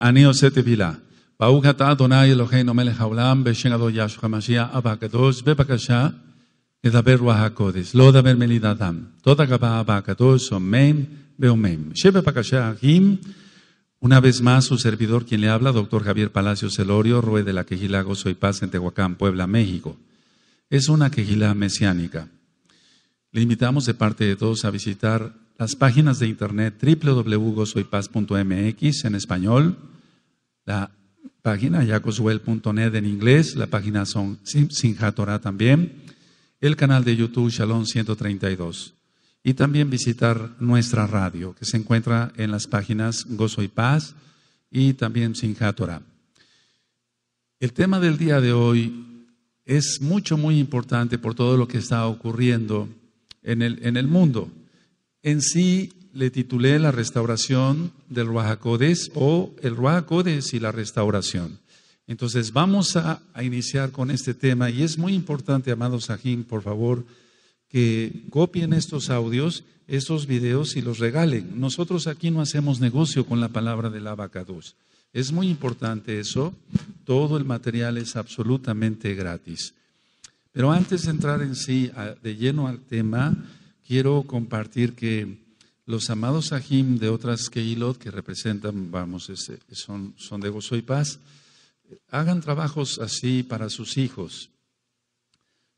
Anio sete vila. Baugata donai elohein omele haulam, beshen ado yashua mashia, abakados, bebakasha, edaber wahakodis, lo daber melidadam. Toda gaba o omen, beomen. Shebe bakasha ahim, una vez más, su servidor quien le habla, doctor Javier Palacio Celorio, rue de la quejila Soy Paz en Tehuacán, Puebla, México. Es una quejila mesiánica. Le invitamos de parte de todos a visitar las páginas de internet www.gozoypaz.mx en español, la página yacoswell.net en inglés, la página son también, el canal de YouTube Shalom 132 y también visitar nuestra radio que se encuentra en las páginas gozoypaz y también sinjatora. El tema del día de hoy es mucho, muy importante por todo lo que está ocurriendo en el mundo. En sí le titulé La restauración del Ruajacodes o el Ruajacodes y la restauración. Entonces vamos a, iniciar con este tema y es muy importante, amados Sajín, por favor, que copien estos audios, estos videos y los regalen. Nosotros aquí no hacemos negocio con la palabra del abacados. Es muy importante eso. Todo el material es absolutamente gratis. Pero antes de entrar en sí, de lleno al tema, quiero compartir que los amados Ajim de otras Keilot que representan, vamos, son, son de gozo y paz, hagan trabajos así para sus hijos.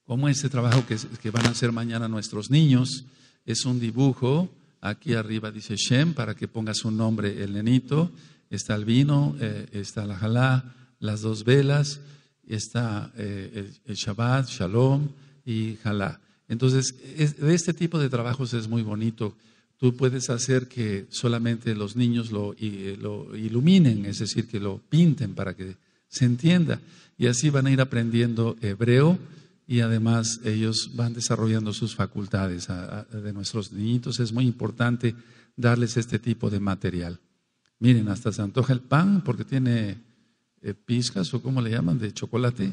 Como este trabajo que, que van a hacer mañana nuestros niños, es un dibujo, aquí arriba dice Shem, para que ponga su nombre el nenito, está el vino, eh, está la jalá, las dos velas, está eh, el, Shabbat, Shalom y Halá. Entonces, de este tipo de trabajos es muy bonito. Tú puedes hacer que solamente los niños eh, lo, iluminen, es decir, que lo pinten para que se entienda. Y así van a ir aprendiendo hebreo y además ellos van desarrollando sus facultades de nuestros niñitos. Es muy importante darles este tipo de material. Miren, hasta se antoja el pan porque tiene eh, pizcas o como le llaman de chocolate.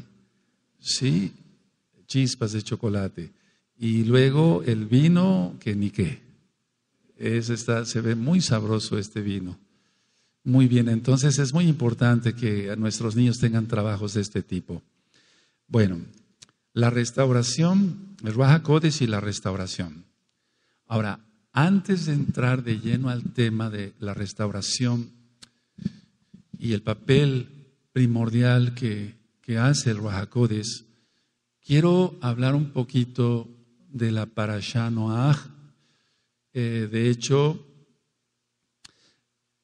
Sí, chispas de chocolate. Y luego el vino, que ni qué. Es se ve muy sabroso este vino. Muy bien, entonces es muy importante que nuestros niños tengan trabajos de este tipo. Bueno, la restauración, el Raja y la restauración. Ahora, antes de entrar de lleno al tema de la restauración y el papel primordial que, que hace el Raja quiero hablar un poquito de la Parashá noah eh, de hecho,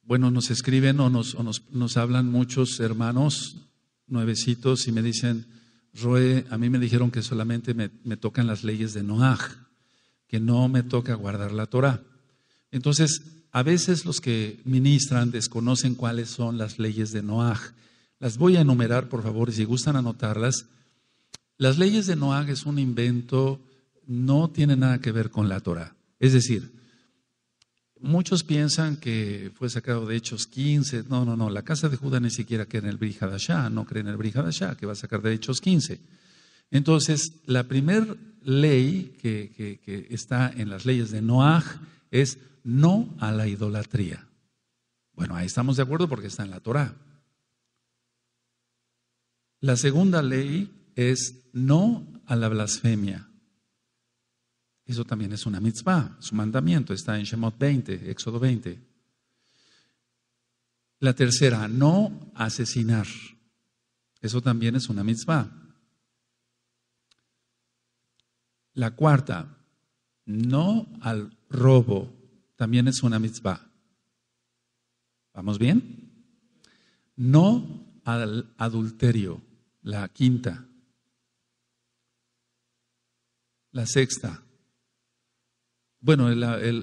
bueno, nos escriben o, nos, hablan muchos hermanos nuevecitos y me dicen, Roe, a mí me dijeron que solamente me, tocan las leyes de Noah, que no me toca guardar la Torah. Entonces, a veces los que ministran desconocen cuáles son las leyes de Noah. Las voy a enumerar, por favor, y si gustan anotarlas. Las leyes de Noaj es un invento no tiene nada que ver con la Torah. Es decir, muchos piensan que fue sacado de Hechos 15. No, no, no. La casa de Judá ni siquiera cree en el Brihadashá, no cree en el Brihadashá, que va a sacar de Hechos 15. Entonces, la primera ley que, que está en las leyes de Noaj es no a la idolatría. Bueno, ahí estamos de acuerdo porque está en la Torah. La segunda ley es no a la blasfemia. Eso también es una mitzvah, su mandamiento está en Shemot 20, Éxodo 20. La tercera, no asesinar. Eso también es una mitzvah. La cuarta, no al robo. También es una mitzvah. ¿Vamos bien? No al adulterio. La quinta. La sexta, bueno, el,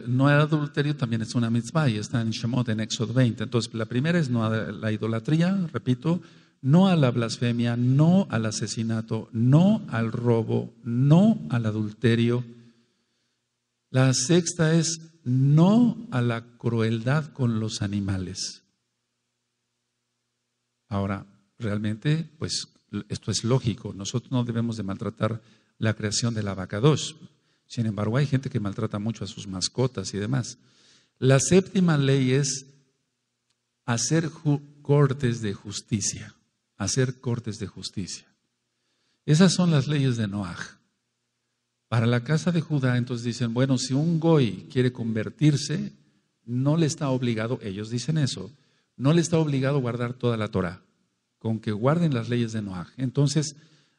no no adulterio también es una mitzvah y está en Shemot, en Éxodo 20. Entonces, la primera es no a la idolatría, repito, no a la blasfemia, no al asesinato, no al robo, no al adulterio. La sexta es no a la crueldad con los animales. Ahora, realmente, pues esto es lógico. Nosotros no debemos de maltratar la creación de la vaca 2. Sin embargo, hay gente que maltrata mucho a sus mascotas y demás. La séptima ley es hacer cortes de justicia, hacer cortes de justicia. Esas son las leyes de Noaj. Para la casa de Judá, entonces dicen, bueno, si un goy quiere convertirse, no le está obligado, ellos dicen eso, no le está obligado guardar toda la Torah, con que guarden las leyes de Noaj. Entonces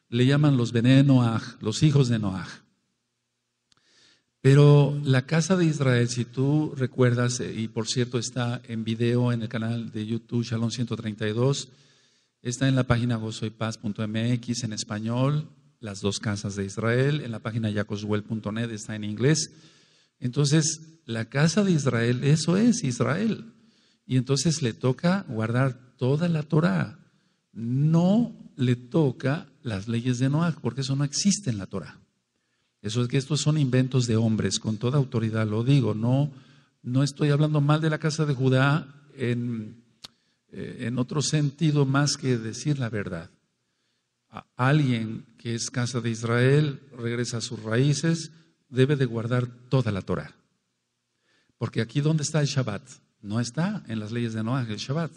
le llaman los Bene Noaj, los hijos de Noah. Pero la casa de Israel, si tú recuerdas, eh, y por cierto está en video en el canal de YouTube Shalom 132, está en la página gozoypaz.mx en español, las dos casas de Israel, en la página yacoswell.net está en inglés. Entonces, la casa de Israel, eso es Israel. Y entonces le toca guardar toda la Torah. No le toca las leyes de Noah, porque eso no existe en la Torah. Eso es que estos son inventos de hombres, con toda autoridad lo digo. No, no estoy hablando mal de la casa de Judá en, eh, otro sentido más que decir la verdad. alguien que es casa de Israel, regresa a sus raíces, debe de guardar toda la Torah. Porque aquí, ¿dónde está el Shabbat? No está en las leyes de Noah el Shabbat.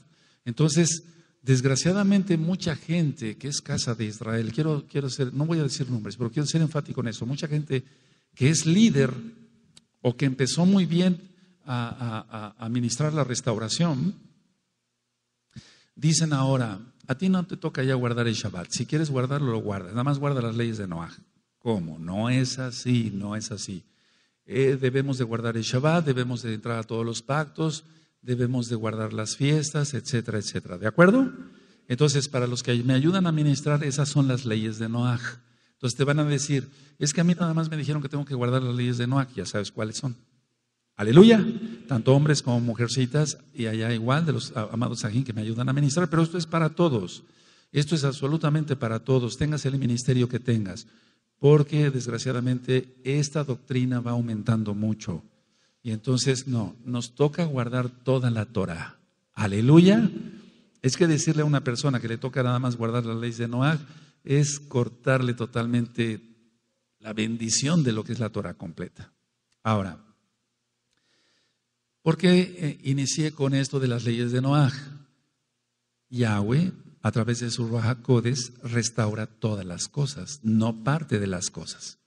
Entonces, Desgraciadamente mucha gente que es casa de Israel, quiero, quiero no voy a decir nombres, pero quiero ser enfático en eso, mucha gente que es líder o que empezó muy bien a, administrar la restauración, dicen ahora, a ti no te toca ya guardar el Shabbat, si quieres guardarlo lo guardas, nada más guarda las leyes de Noah. ¿Cómo? No es así, no es así. Eh, debemos de guardar el Shabbat, debemos de entrar a todos los pactos, debemos de guardar las fiestas, etcétera, etcétera. ¿De acuerdo? Entonces, para los que me ayudan a ministrar, esas son las leyes de Noah. Entonces te van a decir, es que a mí nada más me dijeron que tengo que guardar las leyes de Noaj, ya sabes cuáles son. Aleluya. Tanto hombres como mujercitas, y allá igual, de los amados ajín que me ayudan a ministrar, pero esto es para todos. Esto es absolutamente para todos, tengas el ministerio que tengas, porque desgraciadamente esta doctrina va aumentando mucho. Y entonces no, nos toca guardar toda la Torah. Aleluya. Es que decirle a una persona que le toca nada más guardar las leyes de Noah es cortarle totalmente la bendición de lo que es la Torah completa. Ahora, ¿por qué eh, inicié con esto de las leyes de Noah? Yahweh, a través de su Roja Codes, restaura todas las cosas, no parte de las cosas.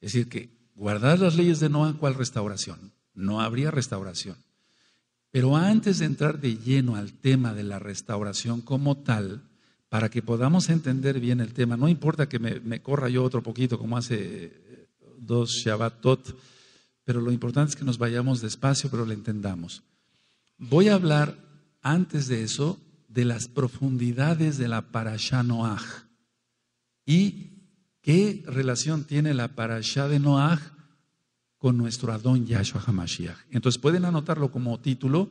Es decir, que guardar las leyes de Noah, ¿cuál restauración? no habría restauración. Pero antes de entrar de lleno al tema de la restauración como tal, para que podamos entender bien el tema, no importa que me, corra yo otro poquito como hace eh, dos Shabbatot, pero lo importante es que nos vayamos despacio, pero lo entendamos. Voy a hablar antes de eso de las profundidades de la Parashá Noaj y qué relación tiene la Parashá de Noaj con nuestro Adón Yahshua HaMashiach. Entonces pueden anotarlo como título,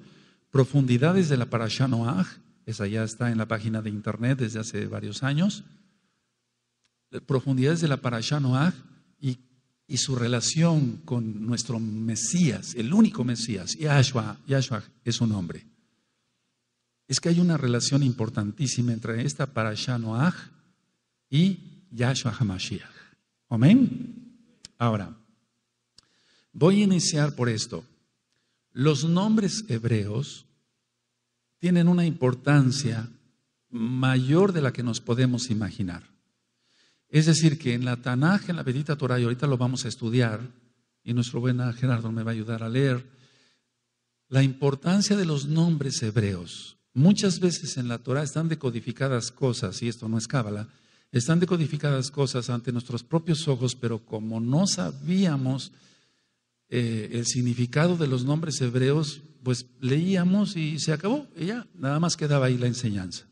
Profundidades de la Parashah noah esa ya está en la página de internet desde hace varios años, Profundidades de la Parashah Noach y, su relación con nuestro Mesías, el único Mesías, Yahshua, Yahshua es un nombre. Es que hay una relación importantísima entre esta Parashah Noach y Yahshua HaMashiach. Amén. Ahora, Voy a iniciar por esto. Los nombres hebreos tienen una importancia mayor de la que nos podemos imaginar. Es decir, que en la Tanaj, en la bendita Torah, y ahorita lo vamos a estudiar, y nuestro buen Gerardo me va a ayudar a leer, la importancia de los nombres hebreos. Muchas veces en la Torah están decodificadas cosas, y esto no es cábala, están decodificadas cosas ante nuestros propios ojos, pero como no sabíamos eh, el significado de los nombres hebreos, pues leíamos y se acabó, y ya, nada más quedaba ahí la enseñanza.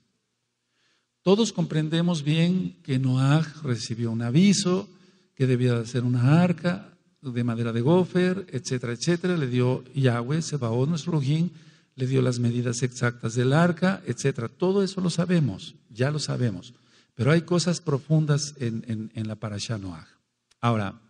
Todos comprendemos bien que Noah recibió un aviso, que debía ser una arca de madera de gofer, etcétera, etcétera. Le dio Yahweh, Sebaot, nuestro le dio las medidas exactas del arca, etcétera. Todo eso lo sabemos, ya lo sabemos. Pero hay cosas profundas en, la parasha Noah. Ahora,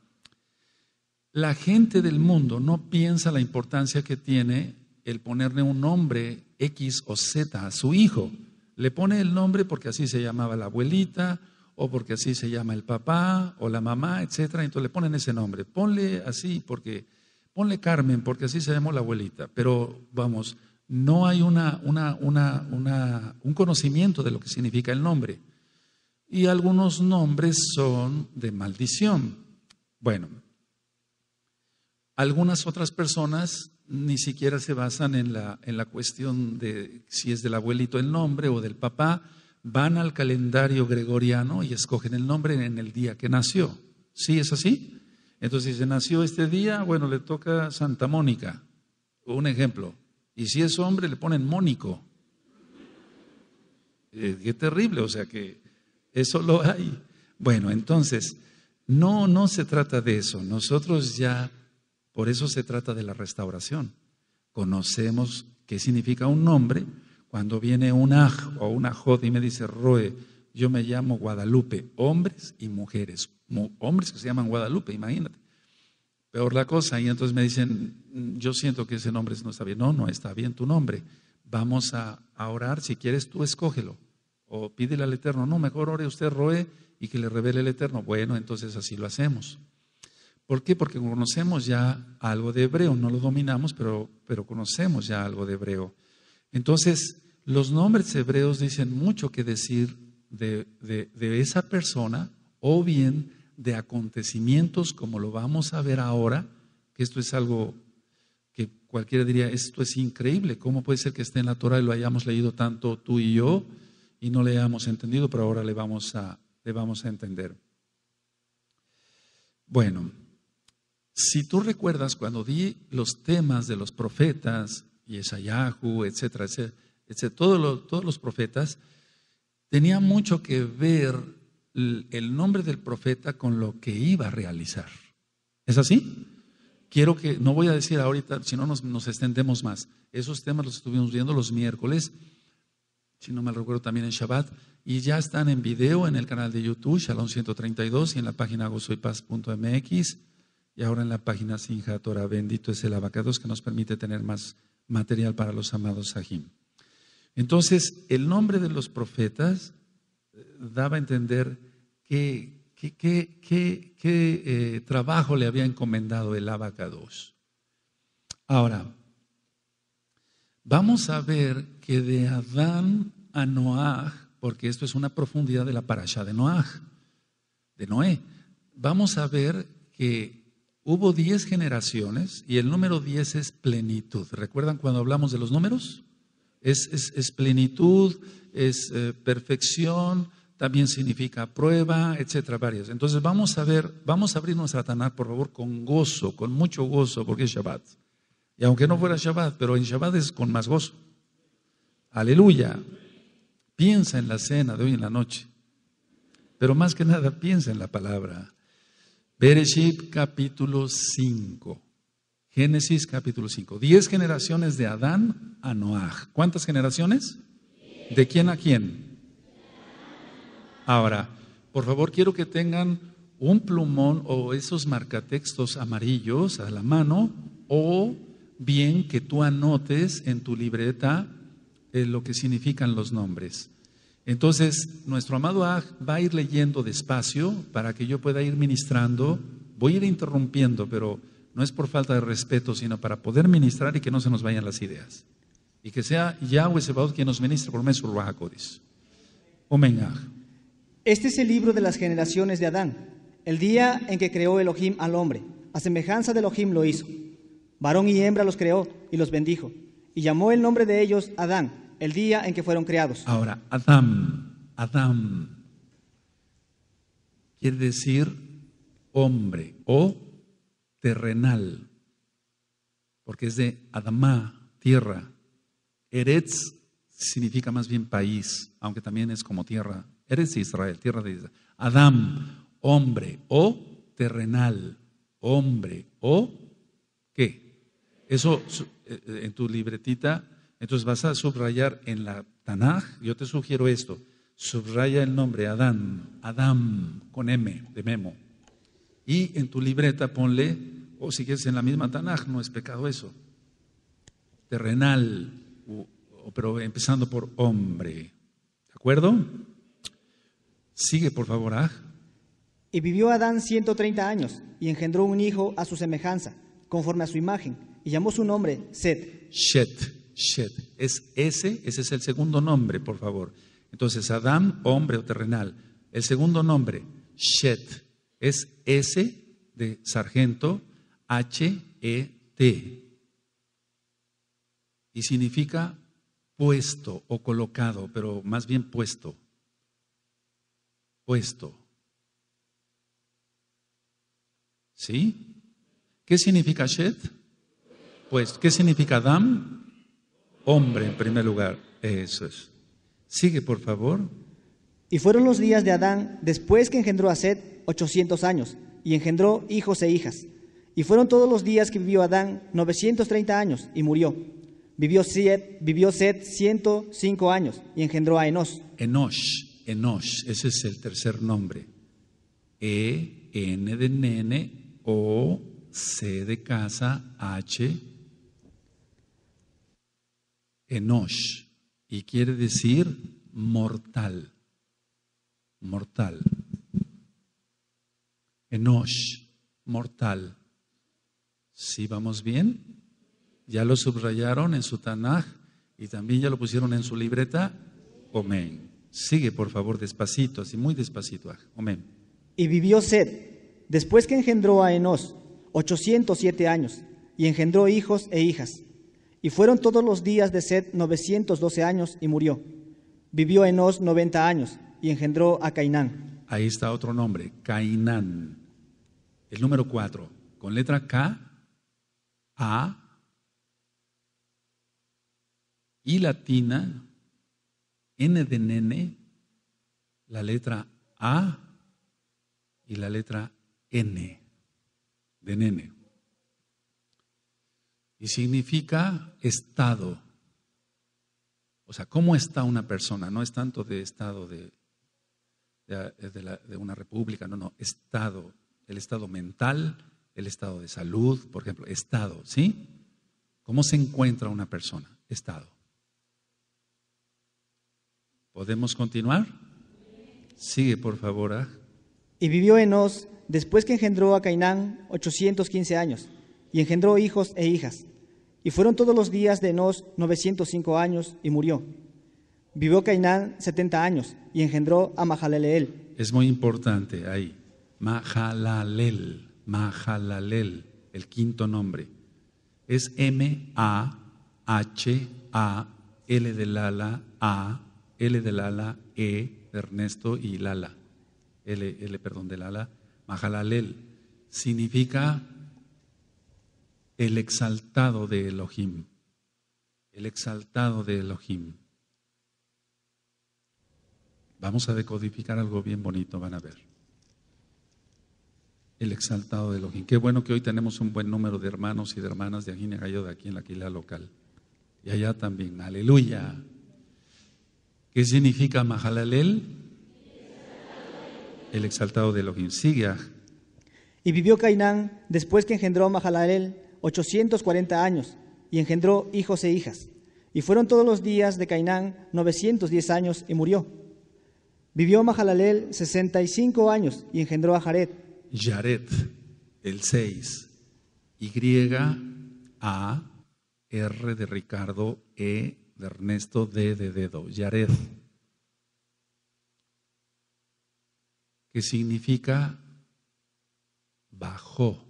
la gente del mundo no piensa la importancia que tiene el ponerle un nombre X o Z a su hijo. Le pone el nombre porque así se llamaba la abuelita o porque así se llama el papá o la mamá, etcétera. Entonces le ponen ese nombre. Ponle así porque ponle Carmen porque así se llamó la abuelita. Pero vamos, no hay un conocimiento de lo que significa el nombre. Y algunos nombres son de maldición. Bueno, algunas otras personas ni siquiera se basan en la, en la cuestión de si es del abuelito el nombre o del papá, van al calendario gregoriano y escogen el nombre en el día que nació. ¿Sí es así? Entonces, si se nació este día, bueno, le toca Santa Mónica, un ejemplo. Y si es hombre, le ponen Mónico. Eh, qué terrible, o sea que eso lo hay. Bueno, entonces, no, no se trata de eso. Nosotros ya por eso se trata de la restauración. Conocemos qué significa un nombre. Cuando viene un aj o una jod y me dice, Roe, yo me llamo Guadalupe, hombres y mujeres, hombres que se llaman Guadalupe, imagínate. Peor la cosa, y entonces me dicen, yo siento que ese nombre no está bien. No, no está bien tu nombre. Vamos a, a orar, si quieres tú escógelo o pídele al Eterno, no, mejor ore usted, Roe, y que le revele el Eterno. Bueno, entonces así lo hacemos. ¿Por qué? Porque conocemos ya algo de hebreo, no lo dominamos, pero, pero conocemos ya algo de hebreo. Entonces, los nombres hebreos dicen mucho que decir de, esa persona o bien de acontecimientos como lo vamos a ver ahora, que esto es algo que cualquiera diría, esto es increíble, ¿cómo puede ser que esté en la Torah y lo hayamos leído tanto tú y yo y no le hayamos entendido, pero ahora le vamos a, le vamos a entender? Bueno, si tú recuerdas cuando di los temas de los profetas, y etcétera, etcétera, etcétera todos, los, todos los profetas, tenía mucho que ver el nombre del profeta con lo que iba a realizar. ¿Es así? Quiero que, no voy a decir ahorita, si no nos, nos, extendemos más. Esos temas los estuvimos viendo los miércoles, si no me recuerdo también en Shabbat, y ya están en video en el canal de YouTube, Shalom 132, y en la página gozoypaz.mx y ahora en la página sinjatora Bendito es el abacados que nos permite tener más material para los amados Sahim. Entonces, el nombre de los profetas eh, daba a entender qué que, qué eh, trabajo le había encomendado el abacados. Ahora, vamos a ver que de Adán a Noah, porque esto es una profundidad de la parasha de Noaj, de Noé, vamos a ver que Hubo diez generaciones y el número diez es plenitud. ¿Recuerdan cuando hablamos de los números? Es, plenitud, es eh, perfección, también significa prueba, etcétera, varias. Entonces vamos a ver, vamos a abrirnos a Tanar, por favor, con gozo, con mucho gozo, porque es Shabbat. Y aunque no fuera Shabbat, pero en Shabbat es con más gozo. Aleluya. Piensa en la cena de hoy en la noche. Pero más que nada, piensa en la palabra. Bereshit capítulo 5. Génesis capítulo 5. Diez generaciones de Adán a Noaj. ¿Cuántas generaciones? ¿De quién a quién? Ahora, por favor, quiero que tengan un plumón o esos marcatextos amarillos a la mano o bien que tú anotes en tu libreta eh, lo que significan los nombres. Entonces, nuestro amado va a ir leyendo despacio para que yo pueda ir ministrando. Voy a ir interrumpiendo, pero no es por falta de respeto, sino para poder ministrar y que no se nos vayan las ideas. Y que sea Yahweh Sebaot quien nos ministre por medio de Este es el libro de las generaciones de Adán, el día en que creó Elohim al hombre. A semejanza de Elohim lo hizo. Varón y hembra los creó y los bendijo. Y llamó el nombre de ellos Adán el día en que fueron creados. Ahora, Adam, Adam, quiere decir hombre o terrenal, porque es de Adamá, tierra. Eretz significa más bien país, aunque también es como tierra. Eretz Israel, tierra de Israel. Adam, hombre o terrenal, hombre o qué. Eso eh, eh, en tu libretita entonces vas a subrayar en la Tanaj, yo te sugiero esto, subraya el nombre Adán, Adán con M de Memo. Y en tu libreta ponle, o si quieres en la misma Tanaj, no es pecado eso, terrenal, pero empezando por hombre. ¿De acuerdo? Sigue, por favor, ah. Y vivió Adán 130 años y engendró un hijo a su semejanza, conforme a su imagen, y llamó su nombre Set. Shed. Es ese, ese es el segundo nombre, por favor. Entonces, Adam, hombre o terrenal. El segundo nombre, Shet es S de sargento, H-E-T. Y significa puesto o colocado, pero más bien puesto. Puesto. ¿Sí? ¿Qué significa Shed? Pues, ¿qué significa Adam? Hombre en primer lugar, eso es. Sigue, por favor. Y fueron los días de Adán después que engendró a Set 800 años, y engendró hijos e hijas. Y fueron todos los días que vivió Adán 930 años, y murió. Vivió Set, vivió Set 105 años, y engendró a Enos. Enosh, Enosh, ese es el tercer nombre. E, N de nene, O, C de casa, H, Enosh, y quiere decir mortal. Mortal. Enosh, mortal. si vamos bien? ¿Ya lo subrayaron en su Tanaj y también ya lo pusieron en su libreta? Amén. Sigue, por favor, despacito, así muy despacito. Ah, amén. Y vivió Sed, después que engendró a Enos, 807 años, y engendró hijos e hijas. Y fueron todos los días de Sed 912 años y murió. Vivió Enos 90 años y engendró a Cainán. Ahí está otro nombre, Cainán. El número 4, con letra K, A y latina, N de nene, la letra A y la letra N de nene y significa estado. O sea, ¿cómo está una persona? No es tanto de estado eh, de, una república, no, no, estado. El estado mental, el estado de salud, por ejemplo, estado, ¿sí? ¿Cómo se encuentra una persona? Estado. ¿Podemos continuar? Sigue, por favor. ¿ah? Y vivió en os después que engendró a Cainán 815 años, y engendró hijos e hijas. Y fueron todos los días de Enos 905 años y murió. Vivió Cainán 70 años y engendró a Mahalaleel. Es muy importante ahí. Mahalalel, Mahalalel, el quinto nombre. Es M-A-H-A-L de Lala, A, L de Lala, E Ernesto y Lala. L, L, perdón, de Lala. Mahalalel significa el exaltado de Elohim, el exaltado de Elohim. Vamos a decodificar algo bien bonito, van a ver. El exaltado de Elohim. Qué bueno que hoy tenemos un buen número de hermanos y de hermanas de Agine Gallo de aquí en la local. Y allá también. Aleluya. ¿Qué significa Mahalalel? El exaltado de Elohim. Sigue. Y vivió Cainán después que engendró Mahalalel 840 años y engendró hijos e hijas. Y fueron todos los días de Cainán 910 años y murió. Vivió Mahalalel 65 años y engendró a Jared. Jared, el 6. Y A R de Ricardo, E de Ernesto, D de dedo. Jared. Que significa bajó,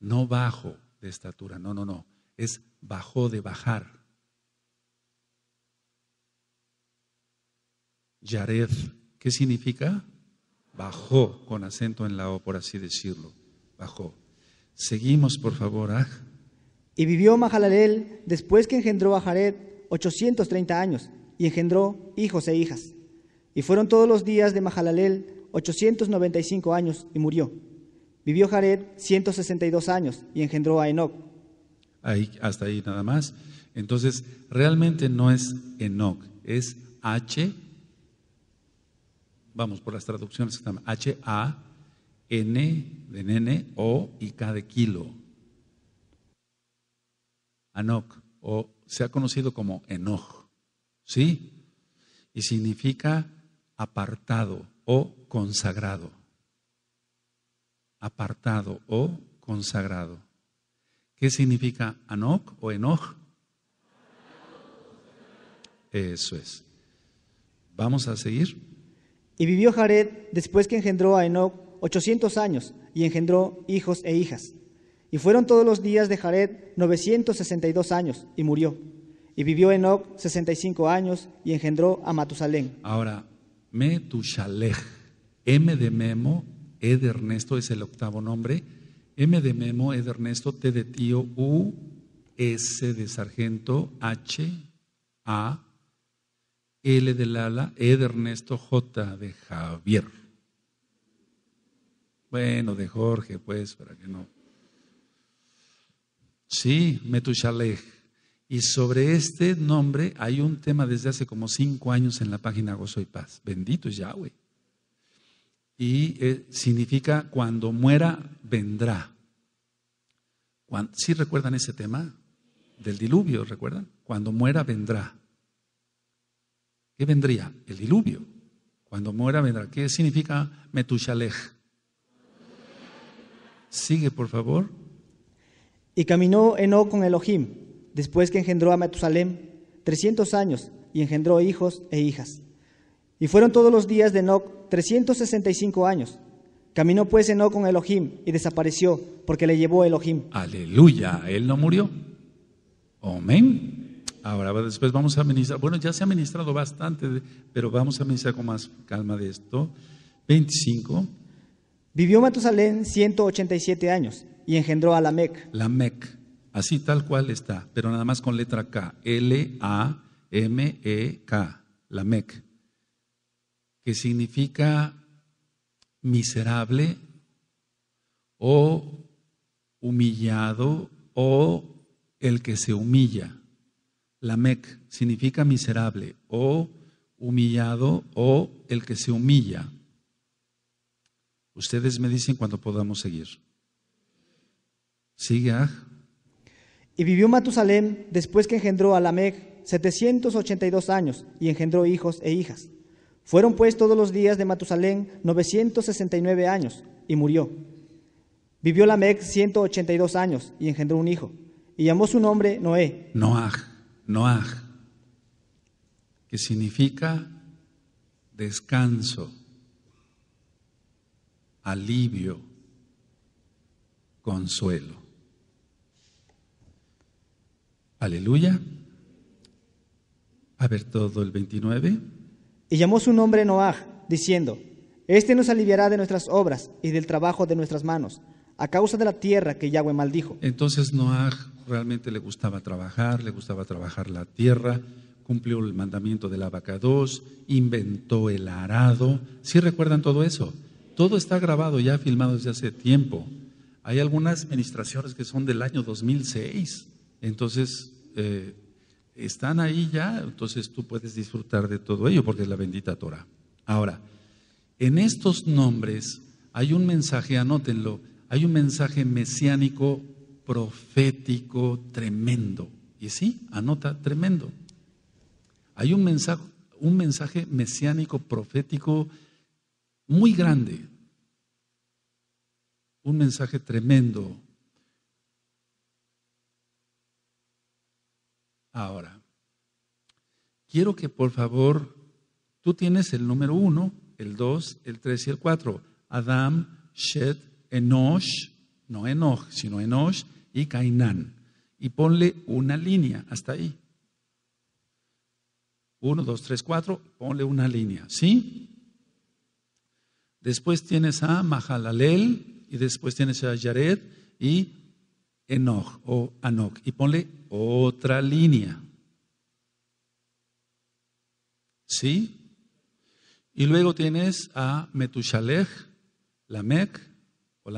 no bajo estatura. No, no, no. Es bajó de bajar. Yared, ¿qué significa? Bajó, con acento en la O, por así decirlo. Bajó. Seguimos, por favor. Ah. Y vivió Mahalalel después que engendró a Jared 830 años y engendró hijos e hijas. Y fueron todos los días de Mahalalel 895 años y murió. Vivió Jared 162 años y engendró a Enoch. Ahí, hasta ahí nada más. Entonces, realmente no es Enoch, es H. Vamos por las traducciones H A N de nene O y K de kilo. Anoc o se ha conocido como Enoch, ¿sí? Y significa apartado o consagrado apartado o consagrado. ¿Qué significa Anok o Enoch? Eso es. Vamos a seguir. Y vivió Jared después que engendró a Enoch 800 años y engendró hijos e hijas. Y fueron todos los días de Jared 962 años y murió. Y vivió Enoch 65 años y engendró a Matusalén. Ahora, Metushalej, M de Memo, e de Ernesto es el octavo nombre, M de Memo, E de Ernesto, T de Tío, U, S de Sargento, H, A, L de Lala, E de Ernesto, J de Javier. Bueno, de Jorge, pues, para que no. Sí, Metushalej. Y sobre este nombre hay un tema desde hace como cinco años en la página Gozo y Paz. Bendito Yahweh y eh, significa cuando muera, vendrá. ¿Sí recuerdan ese tema del diluvio? ¿Recuerdan? Cuando muera, vendrá. ¿Qué vendría? El diluvio. Cuando muera, vendrá. ¿Qué significa Metushalej? Sigue, por favor. Y caminó Eno con Elohim, después que engendró a Metusalem 300 años y engendró hijos e hijas. Y fueron todos los días de Enoch 365 años. Caminó pues Enoch con Elohim y desapareció porque le llevó Elohim. Aleluya, él no murió. Amén. Ahora después vamos a ministrar, bueno, ya se ha ministrado bastante, pero vamos a ministrar con más calma de esto. 25. Vivió Matusalén 187 años y engendró a Lamec. Lamec, así tal cual está, pero nada más con letra K. L-A-M-E-K. Lamec que significa miserable o humillado o el que se humilla. Lamec significa miserable o humillado o el que se humilla. Ustedes me dicen cuando podamos seguir. Sigue. Y vivió Matusalem después que engendró a Lamec 782 años y engendró hijos e hijas. Fueron pues todos los días de Matusalén 969 años y murió. Vivió Lamec 182 años y engendró un hijo. Y llamó su nombre Noé. Noaj, Noaj, que significa descanso, alivio, consuelo. Aleluya. A ver todo el 29. Y llamó su nombre Noaj, diciendo, Este nos aliviará de nuestras obras y del trabajo de nuestras manos, a causa de la tierra que Yahweh maldijo. Entonces Noaj realmente le gustaba trabajar, le gustaba trabajar la tierra, cumplió el mandamiento del 2 inventó el arado. ¿Sí recuerdan todo eso? Todo está grabado, ya filmado desde hace tiempo. Hay algunas ministraciones que son del año 2006. Entonces, eh, están ahí ya, entonces tú puedes disfrutar de todo ello porque es la bendita Torah. Ahora, en estos nombres hay un mensaje, anótenlo, hay un mensaje mesiánico, profético, tremendo. Y sí, anota, tremendo. Hay un mensaje, un mensaje mesiánico, profético, muy grande. Un mensaje tremendo ahora. Quiero que por favor, tú tienes el número uno, el dos, el tres y el cuatro. Adam, Shed, Enosh, no Enoch, sino Enosh y Cainán. Y ponle una línea hasta ahí. Uno, dos, tres, cuatro, ponle una línea, ¿sí? Después tienes a Mahalalel y después tienes a Yared y Enoch o Anok. Y ponle otra línea. ¿Sí? Y luego tienes a Metushalech, Lamech o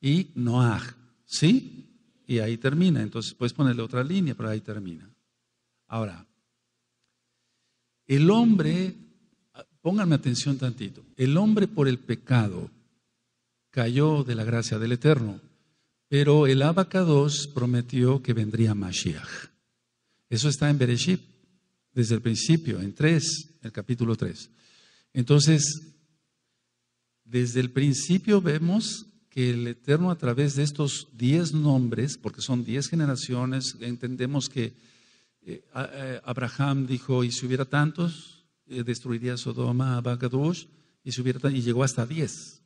y Noah. ¿Sí? Y ahí termina. Entonces puedes ponerle otra línea, pero ahí termina. Ahora, el hombre, pónganme atención tantito, el hombre por el pecado cayó de la gracia del Eterno. Pero el Abacados prometió que vendría Mashiach. Eso está en Bereshit, desde el principio, en 3, el capítulo 3. Entonces, desde el principio vemos que el Eterno a través de estos 10 nombres, porque son 10 generaciones, entendemos que eh, eh, Abraham dijo, y si hubiera tantos, eh, destruiría Sodoma, Abacados, y, y llegó hasta 10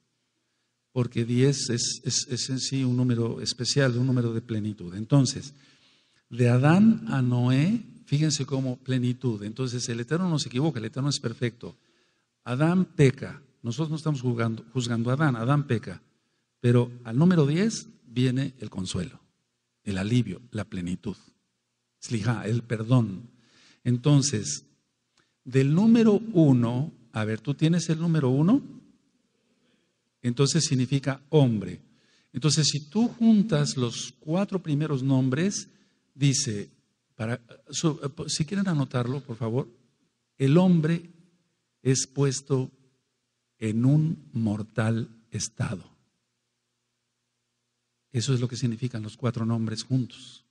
porque 10 es, en sí un número especial, un número de plenitud. Entonces, de Adán a Noé, fíjense cómo plenitud. Entonces, el Eterno no se equivoca, el Eterno es perfecto. Adán peca, nosotros no estamos juzgando, a Adán, Adán peca, pero al número 10 viene el consuelo, el alivio, la plenitud, el perdón. Entonces, del número 1, a ver, ¿tú tienes el número 1? entonces significa hombre. Entonces, si tú juntas los cuatro primeros nombres, dice, para, eh, si quieren anotarlo, por favor, el hombre es puesto en un mortal estado. Eso es lo que significan los cuatro nombres juntos.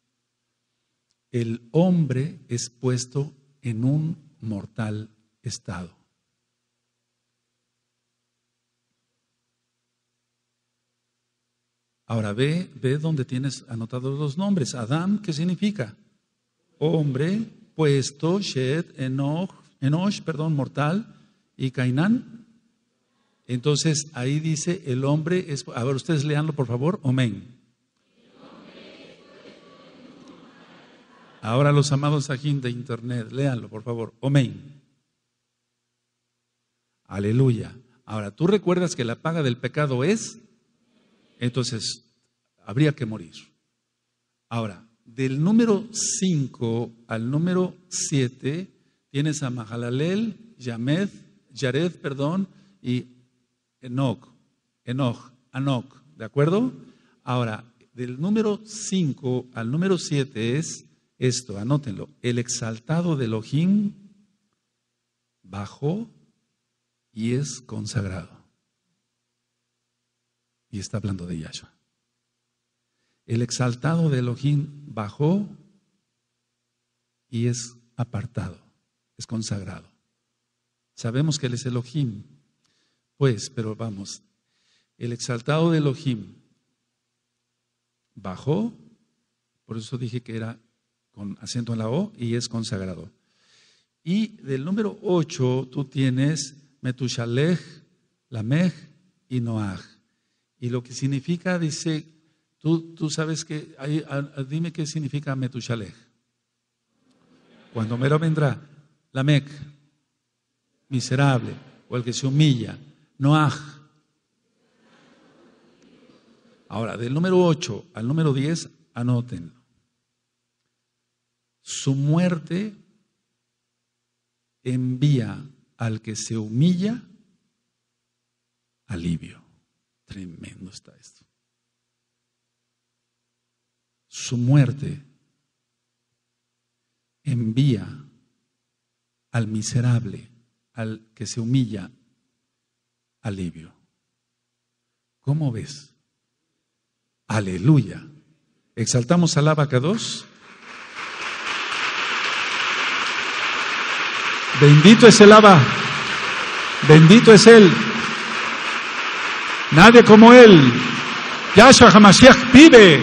El hombre es puesto en un mortal estado. Ahora ve, ve donde tienes anotados los nombres. Adán, ¿qué significa? Hombre, puesto, Shed, Enoch, Enosh, perdón, mortal, y Cainán. Entonces ahí dice el hombre es. A ver, ustedes leanlo por favor. Amén. Ahora los amados aquí de internet, léanlo por favor. Amén. Aleluya. Ahora, ¿tú recuerdas que la paga del pecado es? entonces habría que morir. Ahora, del número 5 al número 7 tienes a Mahalalel, Yamed, Yared, perdón, y Enoch, Enoch, Enoch, ¿de acuerdo? Ahora, del número 5 al número 7 es esto, anótenlo, el exaltado de Elohim bajó y es consagrado. Y está hablando de Yahshua. El exaltado de Elohim bajó y es apartado, es consagrado. Sabemos que él es Elohim, pues, pero vamos, el exaltado de Elohim bajó, por eso dije que era con acento en la O y es consagrado. Y del número 8 tú tienes Metushalech, Lamech y Noach. Y lo que significa, dice, tú, tú sabes que, dime qué significa Metushalej. Cuando mero vendrá, Lamec, miserable, o el que se humilla, Noaj. Ahora, del número 8 al número 10, anótenlo. Su muerte envía al que se humilla alivio. Tremendo está esto. Su muerte envía al miserable, al que se humilla, alivio. ¿Cómo ves? Aleluya. Exaltamos al K2 Bendito es el Abba. Bendito es Él. Nadie como Él. Yahshua HaMashiach vive.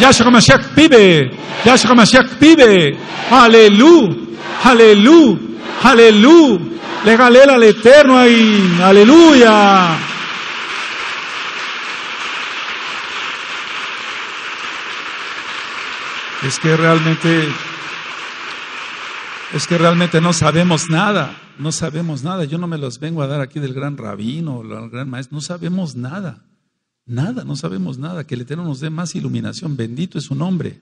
Yahshua HaMashiach vive. Yahshua HaMashiach vive. Aleluya. Aleluya. Aleluya. Le al Eterno ahí. Aleluya. Es que realmente, es que realmente no sabemos nada. No sabemos nada. Yo no me los vengo a dar aquí del gran rabino o del gran maestro. No sabemos nada. Nada, no sabemos nada. Que el Eterno nos dé más iluminación. Bendito es su nombre.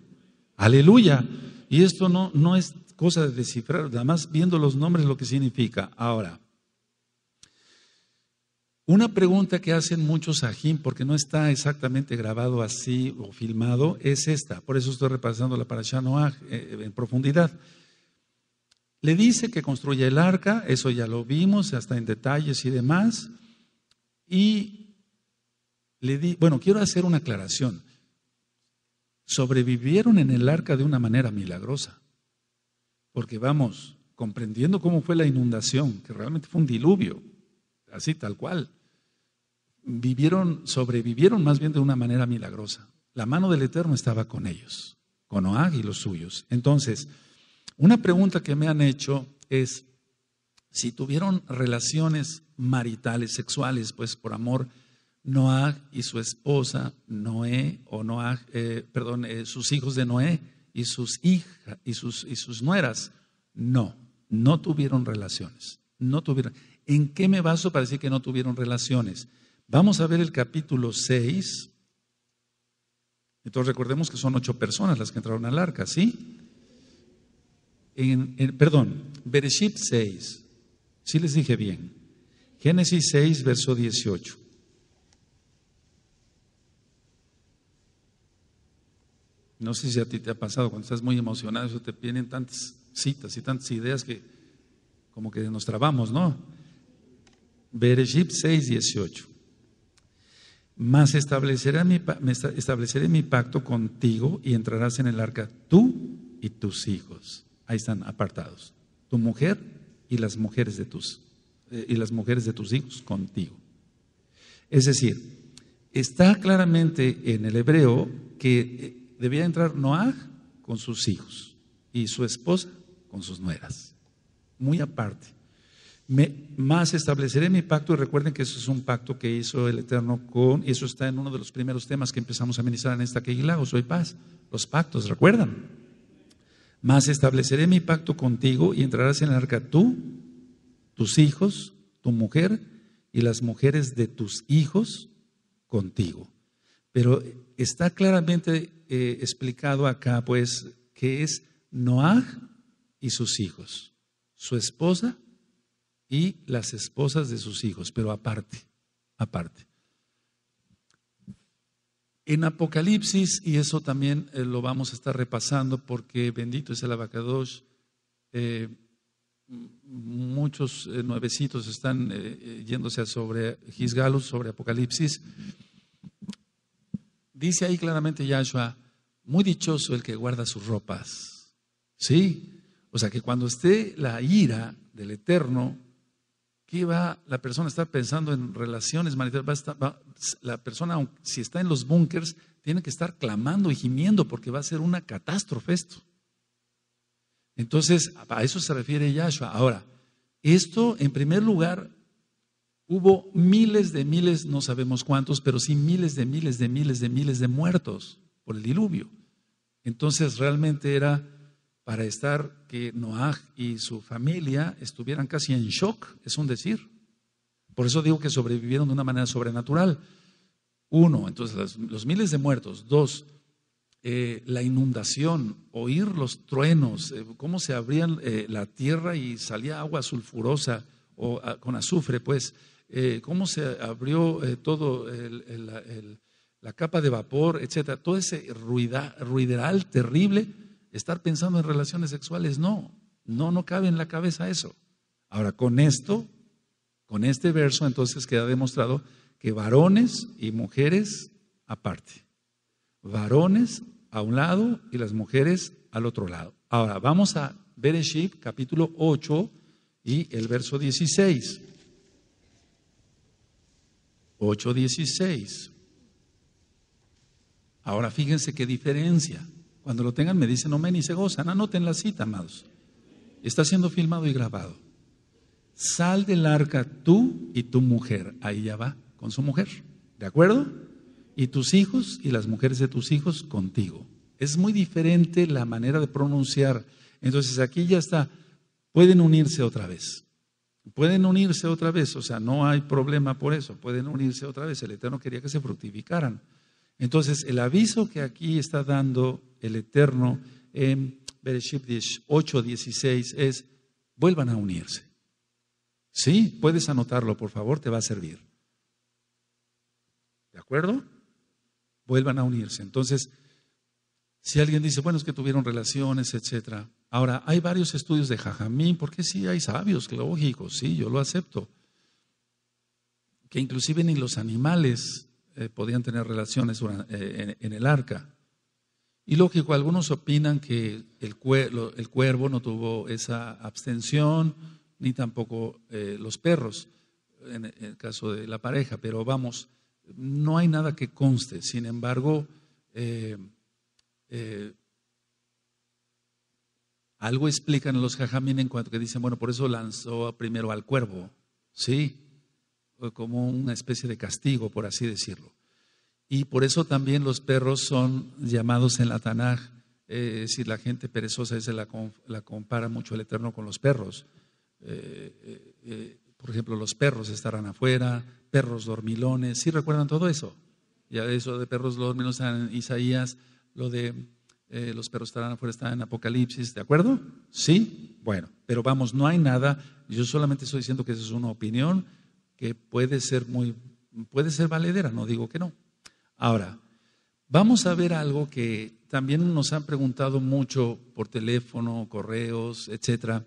Aleluya. Y esto no, no es cosa de descifrar, más viendo los nombres lo que significa. Ahora, una pregunta que hacen muchos ajín, porque no está exactamente grabado así o filmado, es esta. Por eso estoy repasando la Parasha eh, en profundidad. Le dice que construye el arca, eso ya lo vimos, hasta en detalles y demás. Y le di, bueno, quiero hacer una aclaración. Sobrevivieron en el arca de una manera milagrosa, porque vamos, comprendiendo cómo fue la inundación, que realmente fue un diluvio, así tal cual, vivieron, sobrevivieron más bien de una manera milagrosa. La mano del Eterno estaba con ellos, con Oag y los suyos. Entonces, una pregunta que me han hecho es si tuvieron relaciones maritales, sexuales, pues por amor, Noah y su esposa Noé, o Noah, eh, perdón, eh, sus hijos de Noé y sus hijas y sus, y sus nueras, no, no tuvieron relaciones, no tuvieron. ¿En qué me baso para decir que no tuvieron relaciones? Vamos a ver el capítulo 6. Entonces recordemos que son ocho personas las que entraron al arca, ¿sí? perdón, Bereshit 6, si les dije bien, Génesis 6, verso 18. No sé si a ti te ha pasado, cuando estás muy emocionado, eso te vienen tantas citas y tantas ideas que como que nos trabamos, ¿no? Bereshit 6, 18. más estableceré mi pacto contigo y entrarás en el arca tú y tus hijos ahí están apartados. Tu mujer y las mujeres de tus eh, y las mujeres de tus hijos contigo. Es decir, está claramente en el hebreo que eh, debía entrar Noah con sus hijos y su esposa con sus nueras, muy aparte. más estableceré mi pacto y recuerden que eso es un pacto que hizo el Eterno con, y eso está en uno de los primeros temas que empezamos a ministrar en esta o soy paz, los pactos, recuerdan, mas estableceré mi pacto contigo y entrarás en el arca tú, tus hijos, tu mujer y las mujeres de tus hijos contigo. Pero está claramente eh, explicado acá, pues, que es Noah y sus hijos, su esposa y las esposas de sus hijos, pero aparte, aparte. En Apocalipsis, y eso también eh, lo vamos a estar repasando porque bendito es el Abacadosh, eh, muchos eh, nuevecitos están yéndose a sobre Gisgalus, sobre Apocalipsis. Dice ahí claramente Yahshua, muy dichoso el que guarda sus ropas. ¿Sí? O sea que cuando esté la ira del Eterno ¿Qué va? La persona está pensando en relaciones la persona, si está en los búnkers, tiene que estar clamando y gimiendo porque va a ser una catástrofe esto. Entonces, a eso se refiere Yahshua. Ahora, esto, en primer lugar, hubo miles de miles, no sabemos cuántos, pero sí miles de miles de miles de miles de muertos por el diluvio. Entonces, realmente era para estar que Noah y su familia estuvieran casi en shock, es un decir. Por eso digo que sobrevivieron de una manera sobrenatural. Uno, entonces los, miles de muertos. Dos, eh, la inundación, oír los truenos, eh, cómo se abrían eh, la tierra y salía agua sulfurosa o ah, con azufre, pues, cómo se abrió todo la capa de vapor, etcétera. Todo ese ruida, ruideral terrible Estar pensando en relaciones sexuales, no, no, no cabe en la cabeza eso. Ahora, con esto, con este verso, entonces queda demostrado que varones y mujeres aparte. Varones a un lado y las mujeres al otro lado. Ahora, vamos a Bereshit, capítulo 8 y el verso 16. 8, 16. Ahora fíjense qué diferencia. Cuando lo tengan me dicen amén y se gozan. Anoten la cita, amados. Está siendo filmado y grabado. Sal del arca tú y tu mujer. Ahí ya va con su mujer. ¿De acuerdo? Y tus hijos y las mujeres de tus hijos contigo. Es muy diferente la manera de pronunciar. Entonces aquí ya está. Pueden unirse otra vez. Pueden unirse otra vez. O sea, no hay problema por eso. Pueden unirse otra vez. El Eterno quería que se fructificaran. Entonces, el aviso que aquí está dando el Eterno en Bereshit 8:16 es, vuelvan a unirse. Sí, puedes anotarlo, por favor, te va a servir. ¿De acuerdo? Vuelvan a unirse. Entonces, si alguien dice, bueno, es que tuvieron relaciones, etcétera. Ahora, hay varios estudios de Jajamín, porque sí hay sabios, lógicos, sí, yo lo acepto. Que inclusive ni los animales eh, podían tener relaciones eh, en, el arca. Y lógico, algunos opinan que el, cuervo, el cuervo no tuvo esa abstención, ni tampoco eh, los perros, en el caso de la pareja, pero vamos, no hay nada que conste. Sin embargo, algo explican los jajamín en cuanto que dicen, bueno, por eso lanzó primero al cuervo, ¿sí? Eh, como una especie de castigo, por así decirlo. Y por eso también los perros son llamados en la Tanaj, eh, es la gente perezosa es la, compara mucho el Eterno con los perros. Eh, eh, por ejemplo, los perros estarán afuera, perros dormilones, ¿sí recuerdan todo eso? Ya eso de perros dormilones en Isaías, lo de los perros estarán afuera, está en Apocalipsis, ¿de acuerdo? Sí, bueno, pero vamos, no hay nada, yo solamente estoy diciendo que eso es una opinión que puede ser muy, puede ser valedera, no digo que no. Ahora, vamos a ver algo que también nos han preguntado mucho por teléfono, correos, etcétera.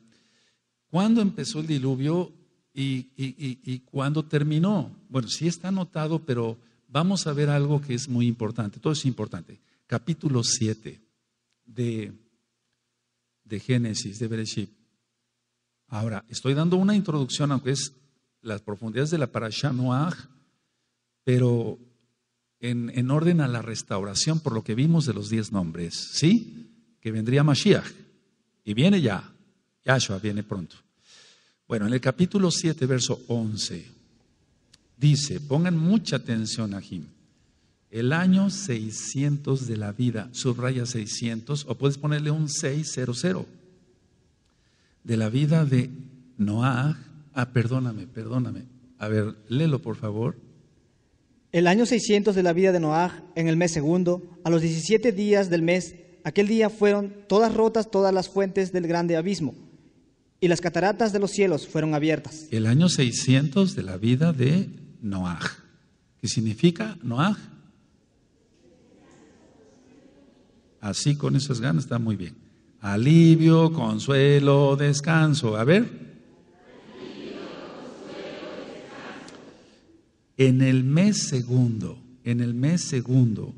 ¿Cuándo empezó el diluvio y, cuándo terminó? Bueno, sí está anotado, pero vamos a ver algo que es muy importante, todo es importante. Capítulo 7 de, de Génesis, de Bereshit. Ahora, estoy dando una introducción, aunque es las profundidades de la parasha Noah, pero en, orden a la restauración por lo que vimos de los diez nombres, ¿sí? Que vendría Mashiach y viene ya, Yahshua viene pronto. Bueno, en el capítulo 7, verso 11, dice, pongan mucha atención a Jim. El año 600 de la vida, subraya 600, o puedes ponerle un 600, de la vida de Noah Ah, perdóname, perdóname. A ver, léelo por favor. El año 600 de la vida de Noah, en el mes segundo, a los 17 días del mes, aquel día fueron todas rotas todas las fuentes del grande abismo y las cataratas de los cielos fueron abiertas. El año 600 de la vida de Noah ¿Qué significa Noaj? Así con esas ganas está muy bien. Alivio, consuelo, descanso. A ver. En el mes segundo, en el mes segundo,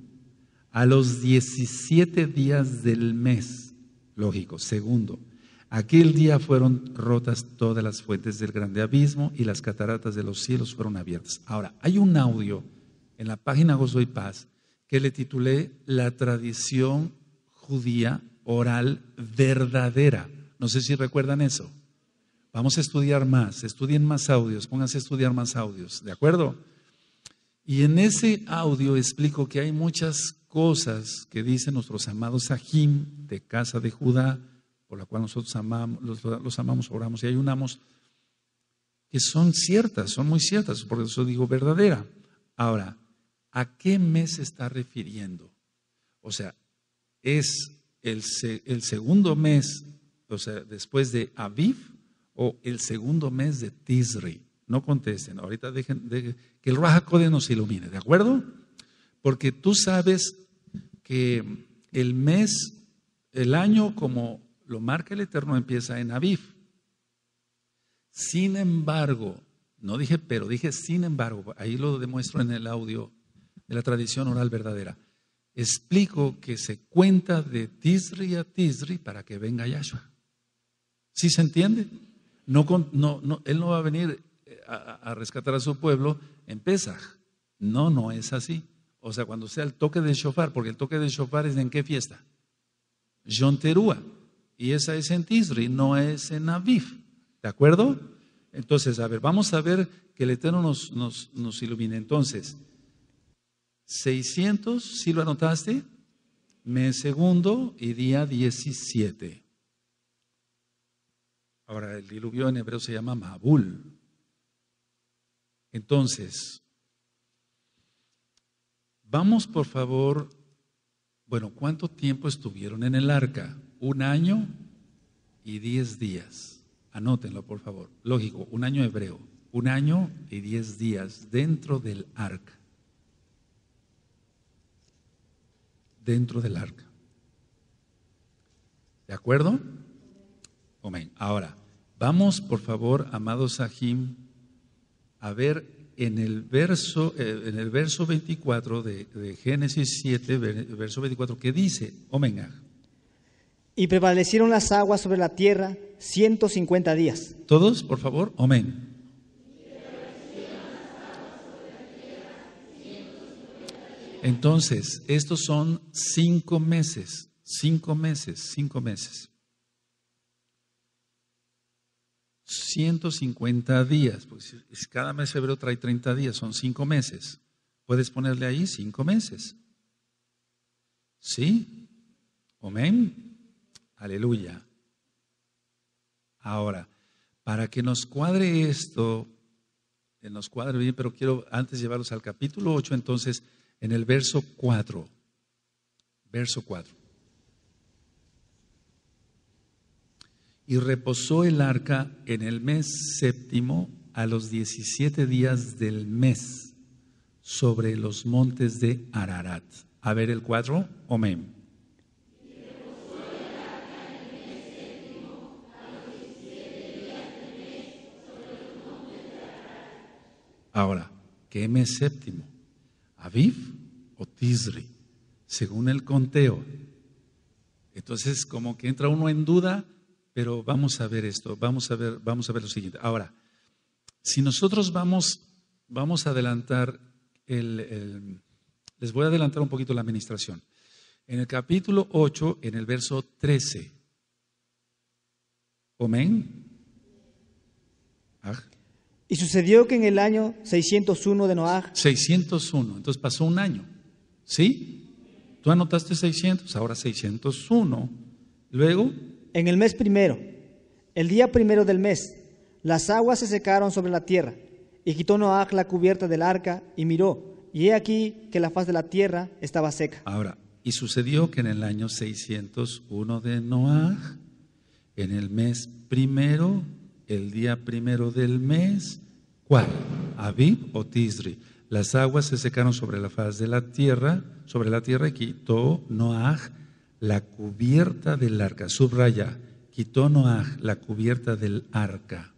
a los 17 días del mes, lógico, segundo, aquel día fueron rotas todas las fuentes del grande abismo y las cataratas de los cielos fueron abiertas. Ahora, hay un audio en la página Gozo y Paz que le titulé La tradición judía oral verdadera. No sé si recuerdan eso. Vamos a estudiar más, estudien más audios, pónganse a estudiar más audios, ¿de acuerdo? Y en ese audio explico que hay muchas cosas que dicen nuestros amados Sahim de casa de Judá, por la cual nosotros amamos, los, amamos, oramos y ayunamos, que son ciertas, son muy ciertas, por eso digo verdadera. Ahora, ¿a qué mes se está refiriendo? O sea, es el, el segundo mes, o sea, después de Aviv, o oh. el segundo mes de Tisri. No contesten, ahorita dejen, que el Raja nos ilumine, ¿de acuerdo? Porque tú sabes que el mes, el año como lo marca el Eterno empieza en Aviv. Sin embargo, no dije pero, dije sin embargo, ahí lo demuestro en el audio de la tradición oral verdadera. Explico que se cuenta de Tisri a Tisri para que venga Yahshua. ¿Sí se entiende? no, él no va a venir eh, a, rescatar a su pueblo en Pesaj. No, no es así. O sea, cuando sea el toque de shofar, porque el toque de shofar es en qué fiesta? Yonterúa. Y esa es en Tisri, no es en Aviv. ¿De acuerdo? Entonces, a ver, vamos a ver que el Eterno nos, ilumine. Entonces, 600, si ¿sí lo anotaste? Mes segundo y día 17. Ahora, el diluvio en hebreo se llama Mabul. Entonces, vamos por favor, bueno, ¿cuánto tiempo estuvieron en el arca? Un año y diez días. Anótenlo, por favor. Lógico, un año hebreo, un año y diez días dentro del arca. Dentro del arca. ¿De acuerdo? Ahora, vamos por favor, amados Sahim, a ver en el verso, eh, en el verso 24 de, Génesis 7, verso 24, que dice, Amén. Y prevalecieron las aguas sobre la tierra 150 días. Todos, por favor, amén. Entonces, estos son cinco meses, cinco meses, cinco meses. 150 días, pues cada mes febrero trae 30 días, son 5 meses. Puedes ponerle ahí 5 meses. ¿Sí? Amén. Aleluya. Ahora, para que nos cuadre esto, nos cuadre bien, pero quiero antes llevarlos al capítulo 8, entonces, en el verso 4. Verso 4. Y reposó el arca en el mes séptimo a los diecisiete días del mes sobre los montes de Ararat. A ver el cuadro. Ararat. Ahora, ¿qué mes séptimo? ¿Aviv o Tisri? Según el conteo. Entonces, como que entra uno en duda pero vamos a ver esto, vamos a ver, vamos a ver lo siguiente. Ahora, si nosotros vamos, vamos a adelantar el, les voy a adelantar un poquito la administración. En el capítulo 8, en el verso 13. Amén. Y sucedió que en el año 601 de Noah. 601, entonces pasó un año. ¿Sí? Tú anotaste 600, ahora 601. Luego en el mes primero, el día primero del mes, las aguas se secaron sobre la tierra, y quitó Noaj la cubierta del arca y miró, y he aquí que la faz de la tierra estaba seca. Ahora, y sucedió que en el año 601 de Noaj, en el mes primero, el día primero del mes, ¿cuál? Abib o Tisri. Las aguas se secaron sobre la faz de la tierra, sobre la tierra y quitó Noaj la cubierta del arca, subraya, quitó Noaj la cubierta del arca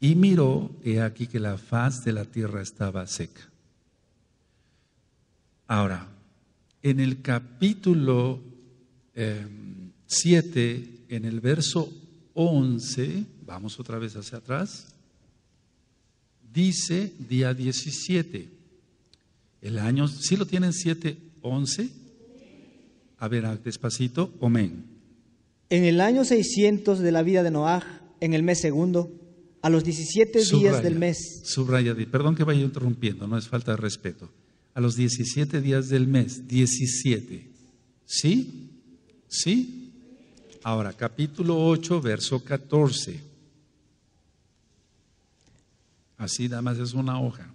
y miró, he aquí que la faz de la tierra estaba seca. Ahora, en el capítulo 7, em, en el verso 11, vamos otra vez hacia atrás, dice día 17, el año, si ¿sí lo tienen 7, 11, a ver, despacito, amén. En el año 600 de la vida de Noah, en el mes segundo, a los 17 días del mes. Subraya, perdón que vaya interrumpiendo, no es falta de respeto. A los 17 días del mes, 17. ¿Sí? ¿Sí? Ahora, capítulo 8, verso 14. Así nada más es una hoja.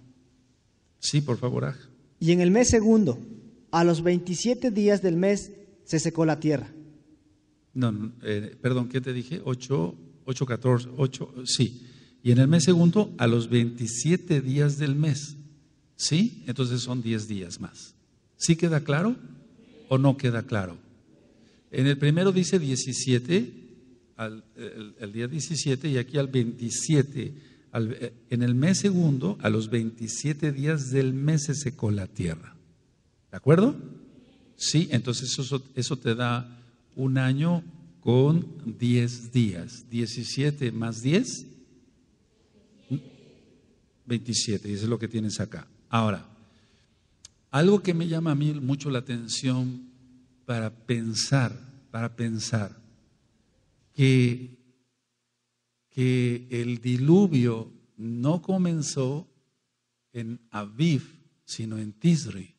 Sí, por favor. Y en el mes segundo, a los 27 días del mes se secó la tierra. No, eh, perdón, ¿qué te dije? 8, 8, 14, 8, sí. Y en el mes segundo, a los 27 días del mes. ¿Sí? Entonces son 10 días más. ¿Sí queda claro o no queda claro? En el primero dice 17, al, el, día 17 y aquí al 27. Eh, en el mes segundo, a los 27 días del mes se secó la tierra. ¿De acuerdo? Sí, entonces eso, te da un año con 10 días. 17 más 10, 27, y eso es lo que tienes acá. Ahora, algo que me llama a mí mucho la atención para pensar, para pensar, que, que el diluvio no comenzó en Aviv, sino en Tisri.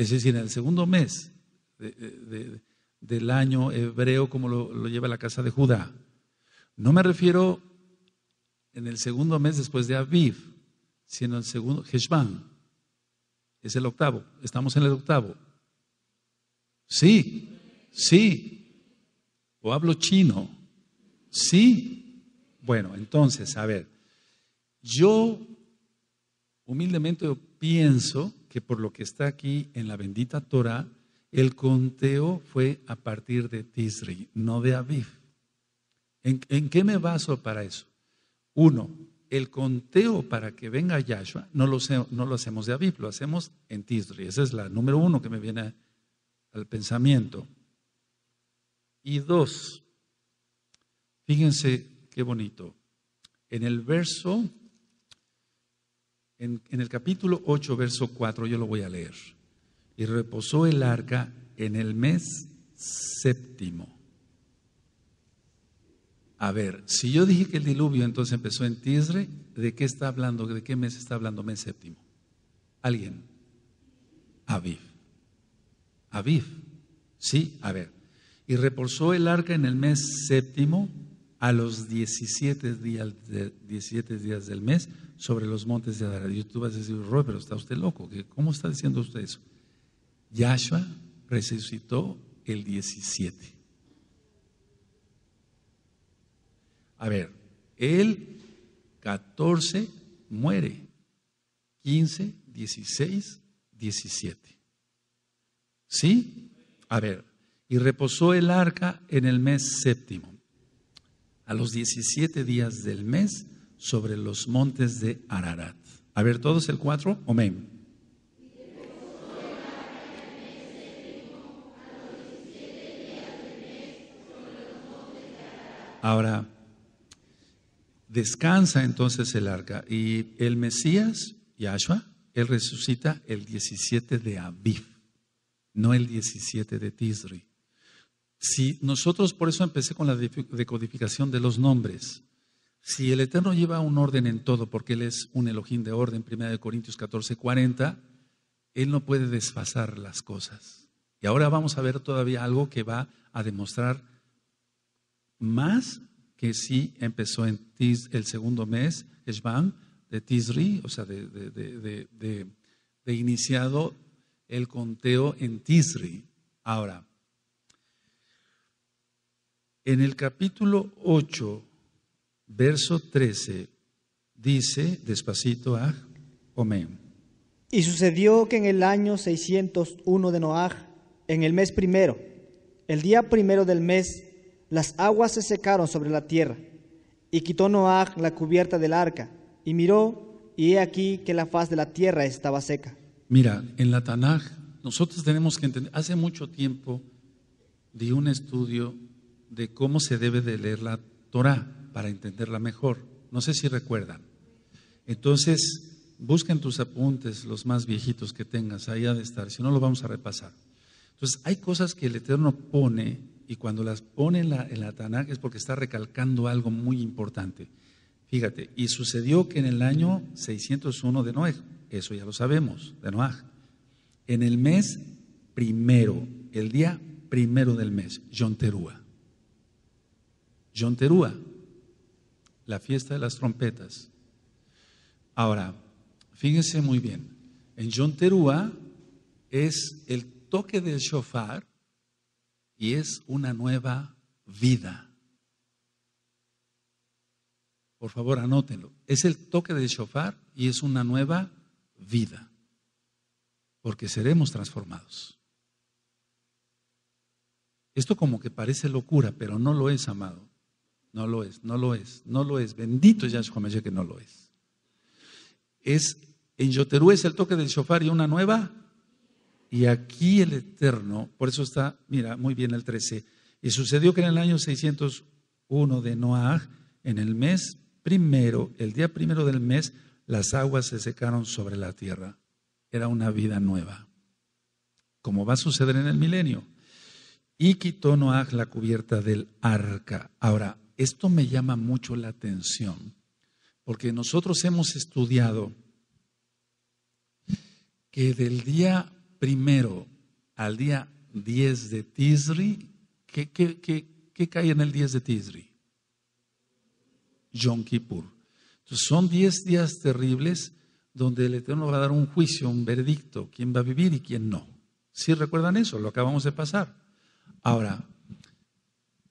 Es decir, en el segundo mes del año hebreo, como lo, lleva la casa de Judá. No me refiero en el segundo mes después de Aviv, sino en el segundo, Heshvan. Es el octavo, estamos en el octavo. Sí, sí. O hablo chino. Sí. Bueno, entonces, a ver, yo humildemente pienso que por lo que está aquí en la bendita Torah, el conteo fue a partir de Tisri, no de Aviv. ¿En, qué me baso para eso? Uno, el conteo para que venga Yahshua no lo, no lo hacemos de Aviv, lo hacemos en Tisri. Esa es la número uno que me viene al pensamiento. Y dos, fíjense qué bonito. En el verso en, el capítulo 8, verso 4, yo lo voy a leer. Y reposó el arca en el mes séptimo. A ver, si yo dije que el diluvio entonces empezó en Tisre, ¿de qué está hablando? ¿De qué mes está hablando? Mes séptimo. ¿Alguien? Aviv. Aviv. Sí, a ver. Y reposó el arca en el mes séptimo a los 17 17 días del mes, sobre los montes de Adar. Y tú vas a decir, Roy, pero está usted loco. ¿Cómo está diciendo usted eso? Yahshua resucitó el 17. A ver, el 14 muere. 15, 16, 17. ¿Sí? A ver, y reposó el arca en el mes séptimo. A los 17 días del mes sobre los montes de Ararat. A ver, todos el 4, amén. Ahora, descansa entonces el arca y el Mesías, Yahshua, él resucita el 17 de Aviv, no el 17 de Tisri. Si nosotros, por eso empecé con la decodificación de los nombres, si el Eterno lleva un orden en todo, porque Él es un Elohim de orden, 1 Corintios 14, 40, Él no puede desfasar las cosas. Y ahora vamos a ver todavía algo que va a demostrar más que si empezó en Tis el segundo mes, esban de Tisri, o sea, de, de iniciado el conteo en Tisri. Ahora, en el capítulo 8, verso 13, dice despacito a Y sucedió que en el año 601 de Noach, en el mes primero, el día primero del mes, las aguas se secaron sobre la tierra. Y quitó Noah la cubierta del arca, y miró, y he aquí que la faz de la tierra estaba seca. Mira, en la Tanaj, nosotros tenemos que entender, hace mucho tiempo di un estudio de cómo se debe de leer la Torah para entenderla mejor. No sé si recuerdan. Entonces, busquen tus apuntes, los más viejitos que tengas, ahí ha de estar, si no lo vamos a repasar. Entonces, hay cosas que el Eterno pone y cuando las pone en la, es porque está recalcando algo muy importante. Fíjate, y sucedió que en el año 601 de Noé, eso ya lo sabemos, de Noé, en el mes primero, el día primero del mes, Yonterúa. Yonterúa, la fiesta de las trompetas. Ahora, fíjense muy bien, en John es el toque del shofar y es una nueva vida. Por favor, anótenlo. Es el toque del shofar y es una nueva vida, porque seremos transformados. Esto como que parece locura, pero no lo es, amado. No lo es, no lo es, no lo es. Bendito es Yahshua que no lo es. Es en Yoterú es el toque del shofar y una nueva. Y aquí el Eterno, por eso está, mira, muy bien el 13. Y sucedió que en el año 601 de Noah, en el mes primero, el día primero del mes, las aguas se secaron sobre la tierra. Era una vida nueva, como va a suceder en el milenio. Y quitó Noah la cubierta del arca. Ahora, esto me llama mucho la atención, porque nosotros hemos estudiado que del día primero al día 10 de Tisri, ¿qué, cae en el 10 de Tisri? Yom Kippur. Entonces, son 10 días terribles donde el Eterno va a dar un juicio, un veredicto, quién va a vivir y quién no. ¿Sí recuerdan eso? Lo acabamos de pasar. Ahora,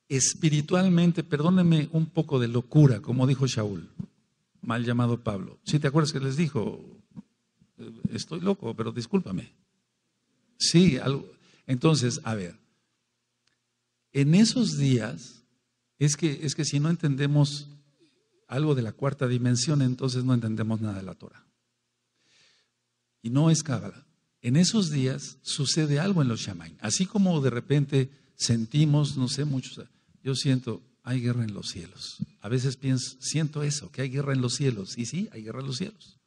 espiritualmente, perdónenme un poco de locura, como dijo Shaul, mal llamado Pablo. Si ¿Sí te acuerdas que les dijo, eh, estoy loco, pero discúlpame. Sí, algo. Entonces, a ver, en esos días, es que, es que si no entendemos algo de la cuarta dimensión, entonces no entendemos nada de la Torah. Y no es cábala. En esos días sucede algo en los shaman. Así como de repente sentimos, no sé, muchos yo siento, hay guerra en los cielos. A veces pienso, siento eso, que hay guerra en los cielos. Y sí, hay guerra en los cielos.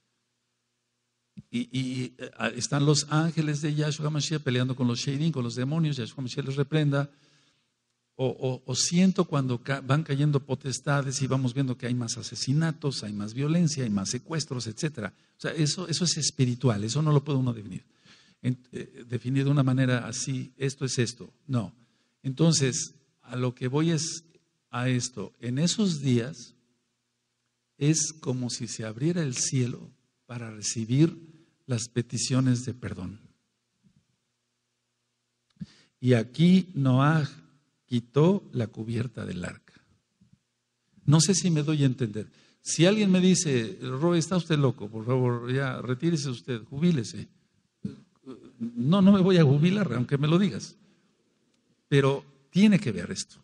Y, eh, están los ángeles de Yahshua Mashiach peleando con los Shainin, con los demonios, Yahshua Mashiach les reprenda. O, siento cuando van cayendo potestades y vamos viendo que hay más asesinatos, hay más violencia, hay más secuestros, etc. O sea, eso, eso es espiritual, eso no lo puede uno definir. Eh, definir de una manera así, esto es esto. No. Entonces, a lo que voy es a esto. En esos días es como si se abriera el cielo para recibir las peticiones de perdón. Y aquí Noah quitó la cubierta del arca. No sé si me doy a entender. Si alguien me dice, Roy, está usted loco, por favor, ya retírese usted, jubílese. No, no me voy a jubilar, aunque me lo digas. Pero tiene que ver esto.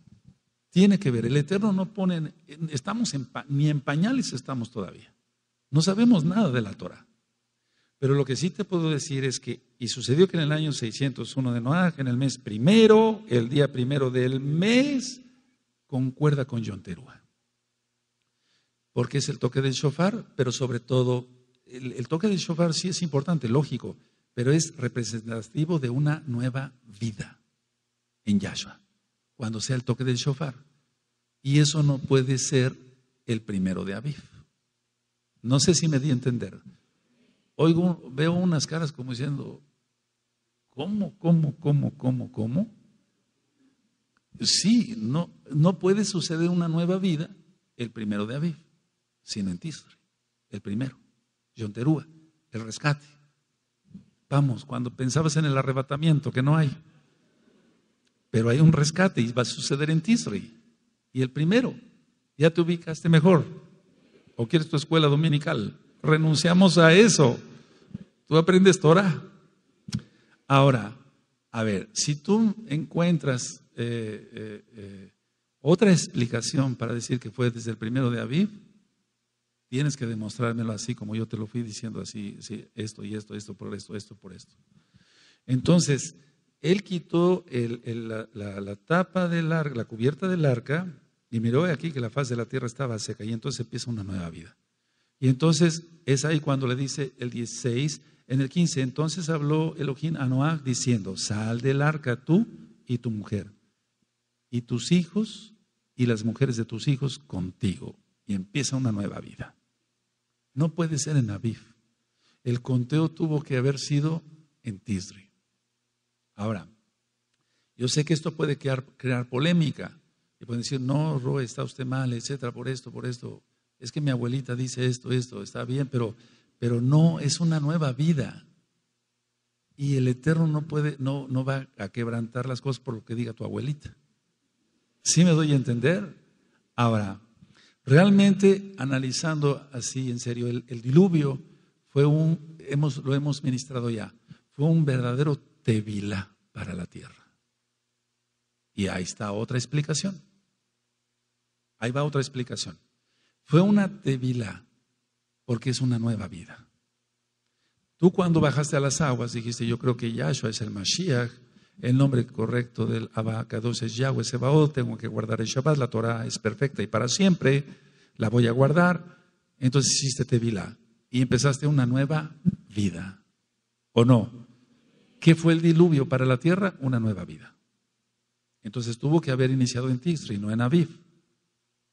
Tiene que ver. El Eterno no pone, estamos ni en pañales estamos todavía. No sabemos nada de la Torah. Pero lo que sí te puedo decir es que, y sucedió que en el año 601 de Noah, en el mes primero, el día primero del mes, concuerda con Yonterúa. Porque es el toque del shofar, pero sobre todo, el, el toque del shofar sí es importante, lógico, pero es representativo de una nueva vida en Yahshua cuando sea el toque del shofar. Y eso no puede ser el primero de Aviv. No sé si me di a entender. Hoy veo unas caras como diciendo, ¿cómo, cómo, cómo, cómo, cómo? Sí, no, no puede suceder una nueva vida el primero de Aviv, sin en el primero, Yonterúa, el rescate. Vamos, cuando pensabas en el arrebatamiento, que no hay. Pero hay un rescate y va a suceder en Tisri. Y el primero, ya te ubicaste mejor. ¿O quieres tu escuela dominical? Renunciamos a eso. Tú aprendes Torah. Ahora, a ver, si tú encuentras eh, eh, eh, otra explicación para decir que fue desde el primero de Aviv, tienes que demostrármelo así como yo te lo fui diciendo así, así esto y esto, esto por esto, esto por esto. Entonces, él quitó la, tapa del arca, la cubierta del arca, y miró aquí que la faz de la tierra estaba seca, y entonces empieza una nueva vida. Y entonces es ahí cuando le dice el 16, en el 15, entonces habló Elohim a Noah diciendo, sal del arca tú y tu mujer, y tus hijos y las mujeres de tus hijos contigo, y empieza una nueva vida. No puede ser en Aviv. El conteo tuvo que haber sido en Tisri. Ahora, yo sé que esto puede crear, polémica y pueden decir, no, Roe, está usted mal, etcétera, por esto, por esto. Es que mi abuelita dice esto, esto, está bien, pero, pero no, es una nueva vida. Y el Eterno no puede, no, no va a quebrantar las cosas por lo que diga tu abuelita. ¿Sí me doy a entender? Ahora, realmente analizando así en serio, el, diluvio fue un, hemos, lo hemos ministrado ya, fue un verdadero tevila para la tierra. Y ahí está otra explicación. Ahí va otra explicación. Fue una tevila porque es una nueva vida. Tú cuando bajaste a las aguas dijiste, yo creo que Yahshua es el Mashiach, el nombre correcto del Abacados es Yahweh Sebaot, tengo que guardar el Shabbat, la Torah es perfecta y para siempre la voy a guardar. Entonces hiciste tevila y empezaste una nueva vida, ¿o no? ¿Qué fue el diluvio para la tierra? Una nueva vida. Entonces tuvo que haber iniciado en y no en Aviv.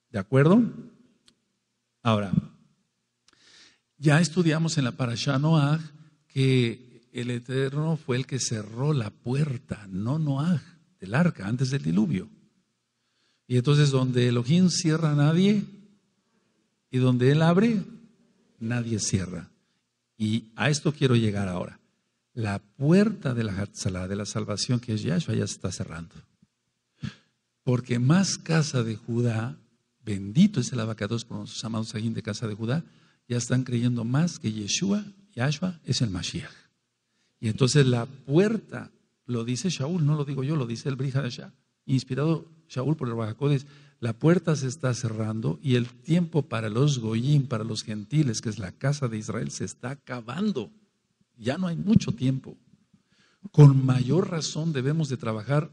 ¿De acuerdo? Ahora, ya estudiamos en la Parashá Noaj que el Eterno fue el que cerró la puerta, no Noaj, del arca, antes del diluvio. Y entonces donde Elohim cierra a nadie y donde Él abre, nadie cierra. Y a esto quiero llegar ahora la puerta de la de la salvación que es Yahshua, ya se está cerrando. Porque más casa de Judá, bendito es el abacados por nuestros amados ahí de casa de Judá, ya están creyendo más que Yeshua, Yahshua es el Mashiach. Y entonces la puerta, lo dice Shaul, no lo digo yo, lo dice el Brihadashah, inspirado Shaul por el Bajacodes, la puerta se está cerrando y el tiempo para los Goyim, para los gentiles, que es la casa de Israel, se está acabando. Ya no hay mucho tiempo. Con mayor razón debemos de trabajar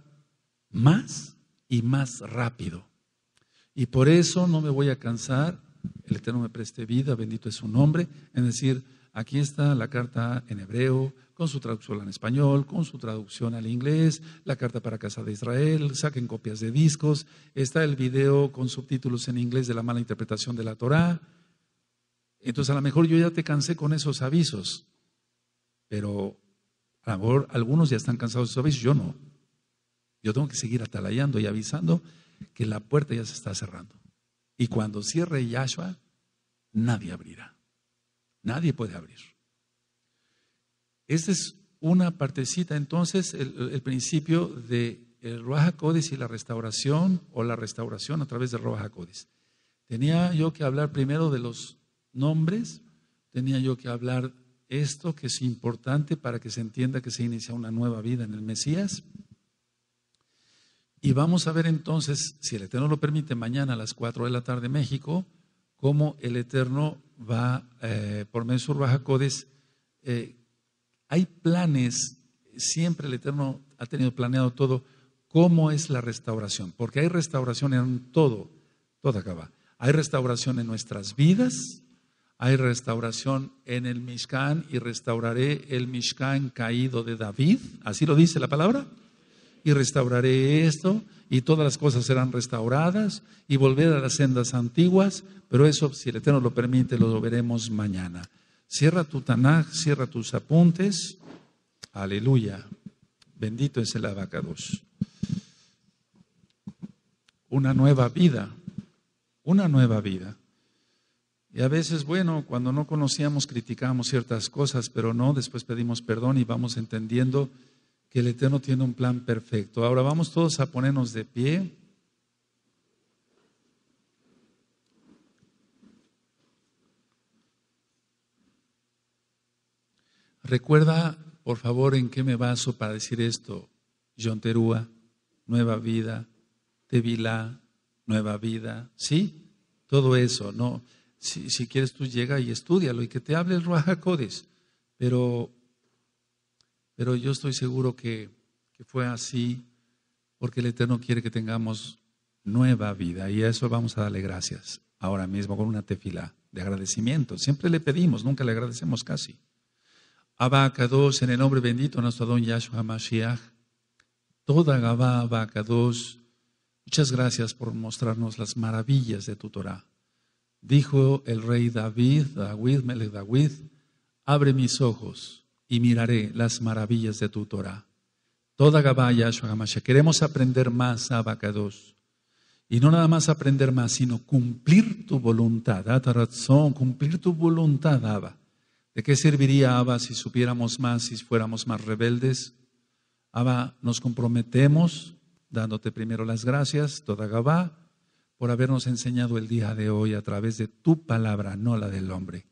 más y más rápido. Y por eso no me voy a cansar, el Eterno me preste vida, bendito es su nombre, en decir, aquí está la carta en hebreo, con su traducción al español, con su traducción al inglés, la carta para Casa de Israel, saquen copias de discos, está el video con subtítulos en inglés de la mala interpretación de la Torá. Entonces a lo mejor yo ya te cansé con esos avisos. Pero a lo mejor algunos ya están cansados de su aviso, yo no. Yo tengo que seguir atalayando y avisando que la puerta ya se está cerrando. Y cuando cierre Yahshua, nadie abrirá. Nadie puede abrir. Esta es una partecita, entonces, el, principio de el Ruach y la restauración, o la restauración a través del Ruach Tenía yo que hablar primero de los nombres, tenía yo que hablar esto que es importante para que se entienda que se inicia una nueva vida en el Mesías. Y vamos a ver entonces, si el Eterno lo permite, mañana a las 4 de la tarde México, cómo el Eterno va, eh, por Mesur Bajacodes eh, hay planes, siempre el Eterno ha tenido planeado todo, cómo es la restauración, porque hay restauración en todo, todo acaba. Hay restauración en nuestras vidas, hay restauración en el Mishkan y restauraré el Mishkan caído de David, así lo dice la palabra, y restauraré esto y todas las cosas serán restauradas y volver a las sendas antiguas, pero eso si el Eterno lo permite lo veremos mañana. Cierra tu Tanaj, cierra tus apuntes. Aleluya. Bendito es el abacados. Una nueva vida, una nueva vida. Y a veces, bueno, cuando no conocíamos criticábamos ciertas cosas, pero no, después pedimos perdón y vamos entendiendo que el Eterno tiene un plan perfecto. Ahora vamos todos a ponernos de pie. Recuerda, por favor, en qué me baso para decir esto. Terúa, nueva vida, Tevilá, nueva vida, ¿sí? Todo eso, ¿no? si, quieres tú llega y estúdialo y que te hable el Ruajacodes. Pero, pero yo estoy seguro que, fue así porque el Eterno quiere que tengamos nueva vida y a eso vamos a darle gracias ahora mismo con una tefila de agradecimiento. Siempre le pedimos, nunca le agradecemos casi. dos en el nombre bendito de nuestro don Yahshua Mashiach. Toda Gabá, Abacados, muchas gracias por mostrarnos las maravillas de tu Torah. Dijo el rey David, David, abre mis ojos y miraré las maravillas de tu Torah. Toda Gabaya Queremos aprender más, Abacados. Y no nada más aprender más, sino cumplir tu voluntad, ah, razón, cumplir tu voluntad, Abba. ¿De qué serviría, Abba, si supiéramos más, si fuéramos más rebeldes? Abba, nos comprometemos dándote primero las gracias, toda Gabá, por habernos enseñado el día de hoy a través de tu palabra, no la del hombre.